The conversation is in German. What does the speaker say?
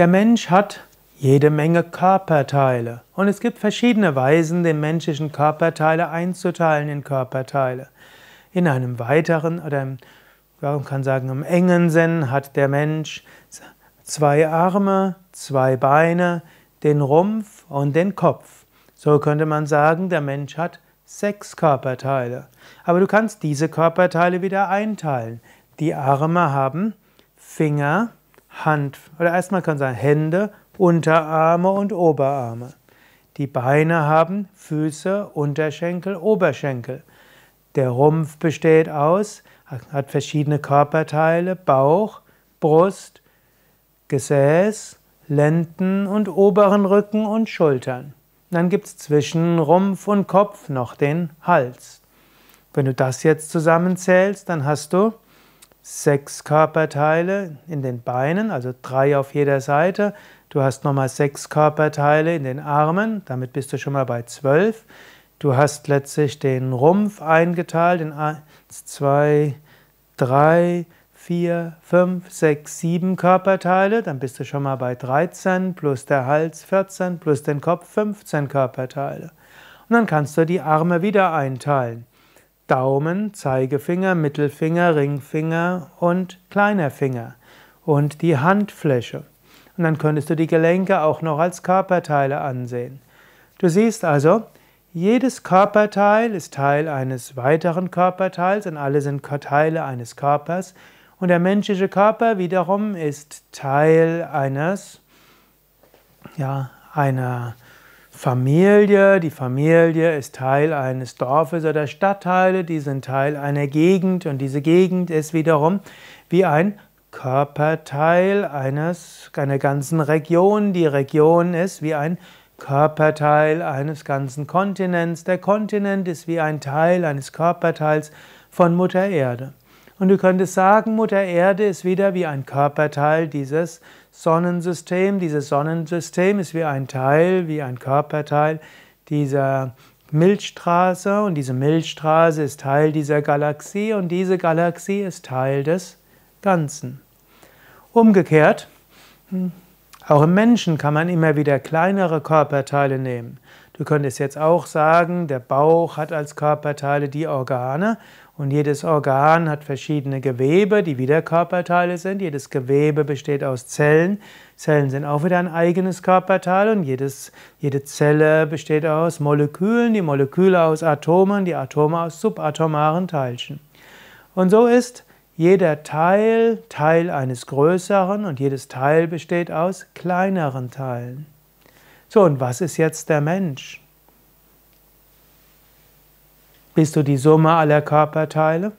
Der Mensch hat jede Menge Körperteile. Und es gibt verschiedene Weisen, den menschlichen Körperteile einzuteilen in Körperteile. In einem weiteren oder im, man kann sagen, im engen Sinn hat der Mensch zwei Arme, zwei Beine, den Rumpf und den Kopf. So könnte man sagen, der Mensch hat sechs Körperteile. Aber du kannst diese Körperteile wieder einteilen. Die Arme haben Finger, Hand, oder erstmal kann man sagen Hände, Unterarme und Oberarme. Die Beine haben Füße, Unterschenkel, Oberschenkel. Der Rumpf besteht aus, hat verschiedene Körperteile, Bauch, Brust, Gesäß, Lenden und oberen Rücken und Schultern. Dann gibt es zwischen Rumpf und Kopf noch den Hals. Wenn du das jetzt zusammenzählst, dann hast du sechs Körperteile in den Beinen, also drei auf jeder Seite. Du hast nochmal sechs Körperteile in den Armen, damit bist du schon mal bei zwölf. Du hast letztlich den Rumpf eingeteilt in eins, zwei, drei, vier, fünf, sechs, sieben Körperteile, dann bist du schon mal bei 13 plus der Hals 14 plus den Kopf 15 Körperteile. Und dann kannst du die Arme wieder einteilen. Daumen, Zeigefinger, Mittelfinger, Ringfinger und kleiner Finger und die Handfläche. Und dann könntest du die Gelenke auch noch als Körperteile ansehen. Du siehst also, jedes Körperteil ist Teil eines weiteren Körperteils und alle sind Teile eines Körpers. Und der menschliche Körper wiederum ist Teil eines, ja, einer Familie, die Familie ist Teil eines Dorfes oder Stadtteile, die sind Teil einer Gegend und diese Gegend ist wiederum wie ein Körperteil eines, einer ganzen Region. Die Region ist wie ein Körperteil eines ganzen Kontinents. Der Kontinent ist wie ein Teil eines Körperteils von Mutter Erde. Und du könntest sagen, Mutter Erde ist wieder wie ein Körperteil dieses Sonnensystems. Dieses Sonnensystem ist wie ein Teil, wie ein Körperteil dieser Milchstraße. Und diese Milchstraße ist Teil dieser Galaxie und diese Galaxie ist Teil des Ganzen. Umgekehrt, hm, auch im Menschen kann man immer wieder kleinere Körperteile nehmen. Du könntest jetzt auch sagen, der Bauch hat als Körperteile die Organe und jedes Organ hat verschiedene Gewebe, die wieder Körperteile sind. Jedes Gewebe besteht aus Zellen. Zellen sind auch wieder ein eigenes Körperteil und jedes, jede Zelle besteht aus Molekülen, die Moleküle aus Atomen, die Atome aus subatomaren Teilchen. Und so ist jeder Teil Teil eines größeren und jedes Teil besteht aus kleineren Teilen. So, und was ist jetzt der Mensch? Bist du die Summe aller Körperteile?